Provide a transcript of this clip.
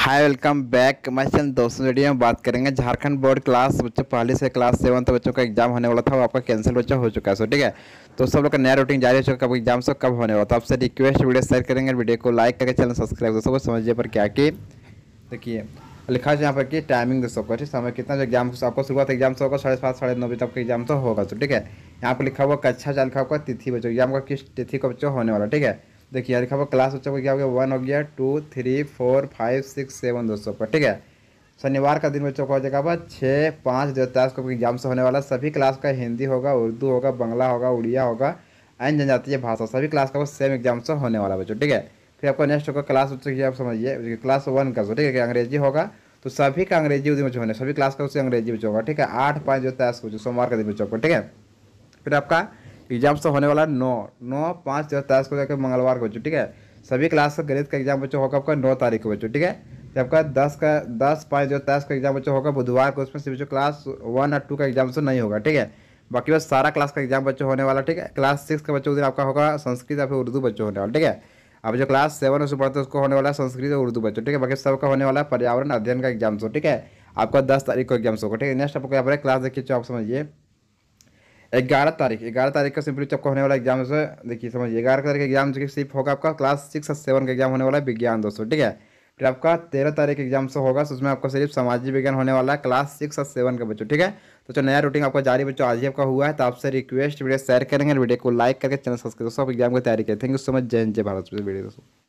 hi welcome back मैं चल दोस्तों वीडियो में बात करेंगे झारखंड बोर्ड क्लास बच्चों पहले से क्लास सेवन तक बच्चों का एग्जाम होने वाला था वो आपका कैंसिल बच्चा हो चुका है सो ठीक है तो सब लोग का नया रूटीन जारी हो चुका कब एग्जाम सब कब होने वाला था आपसे रिक्वेस्ट वीडियो शेयर करेंगे वीडियो को लाइक करके चैनल सब्सक्राइब दोस्तों को समझिए पर क्या कि देखिए लिखा है यहाँ पर कि टाइमिंग दोस्तों को ठीक समय कितना जो एग्जाम आपको शुरुआत एग्जाम से होगा साढ़े सात साढ़े नौ बजे तक एग्जाम तो होगा तो ठीक है यहाँ पर लिखा हुआ कक्षा चाल लिखा हुआ तिथि बच्चों एग्जाम का किस तिथि को बच्चों होने वाला ठीक है देखिए यार देखा क्लास बच्चों का क्या हो गया वन हो गया two three four five six seven दोस्तों का ठीक है शनिवार का दिन बच्चों को हो जाएगा बस छः पाँच दो हज़ार को एग्जाम से होने वाला सभी क्लास का हिंदी होगा उर्दू होगा बंगला होगा उड़िया होगा एन जनजातीय भाषा सभी क्लास का वो सेम एग्जाम से होने वाला बच्चों ठीक है फिर आपका नेक्स्ट होगा क्लास बच्चों की आप समझिए क्लास वन का सो ठीक है अंग्रेजी होगा तो सभी का अंग्रेजी उदी बच्चों होने सभी क्लास का उससे अंग्रेजी बच्चों होगा ठीक है आठ पाँच जो हज़ार को सोमवार का दिन बच्चों को ठीक है फिर आपका एग्जाम से होने वाला है नौ नौ पाँच दो तेईस को जाकर मंगलवार को बच्चों ठीक है सभी क्लास का गणित का एग्जाम बच्चों होगा आपका नौ तारीख को बच्चों ठीक है आपका दस का दस पाँच दो तेईस का एग्जाम बच्चों होगा बुधवार को उसमें से बच्चों क्लास वन और टू का एग्जाम से नहीं होगा ठीक है बाकी बस सारा क्लास का एग्जाम बच्चों होने वाला ठीक है क्लास सिक्स का बच्चों दिन आपका होगा संस्कृत या फिर उर्दू बच्चों होने वाला ठीक है अब जो क्लास सेवन उसमें पढ़ते उसको होने वाला संस्कृत और उर्दू बच्चों ठीक है बाकी सबका होने वाला पर्यावरण अध्ययन का एग्जाम ठीक है आपका दस तारीख को एग्जाम होगा ठीक है नेक्स्ट आपको यहाँ पर क्लास देखिए आप समझिए ग्यारह तारीख ग्यारह तारीख का सिंपली आपका होने वाला एग्जाम देखिए समझिए ग्यारह तारीख एग्जाम जो सिर्फ होगा आपका क्लास सिक्स और सेवन का एग्जाम होने वाला है विज्ञान दोस्तों ठीक है फिर आपका तेरह तारीख एग्जाम से होगा तो उसमें आपका सिर्फ सामाजिक विज्ञान होने वाला है क्लास सिक्स और सेवन का बच्चों ठीक है तो चलो नया रूटीन आपका जारी बच्चों आज ही आपका हुआ है तो आपसे रिक्वेस्ट वीडियो शेयर करेंगे वीडियो को लाइक करके चैनल सब्सक्राइब दोस्तों आप एग्जाम की तैयारी करें थैंक यू सो मच जय जय भारत वीडियो दोस्तों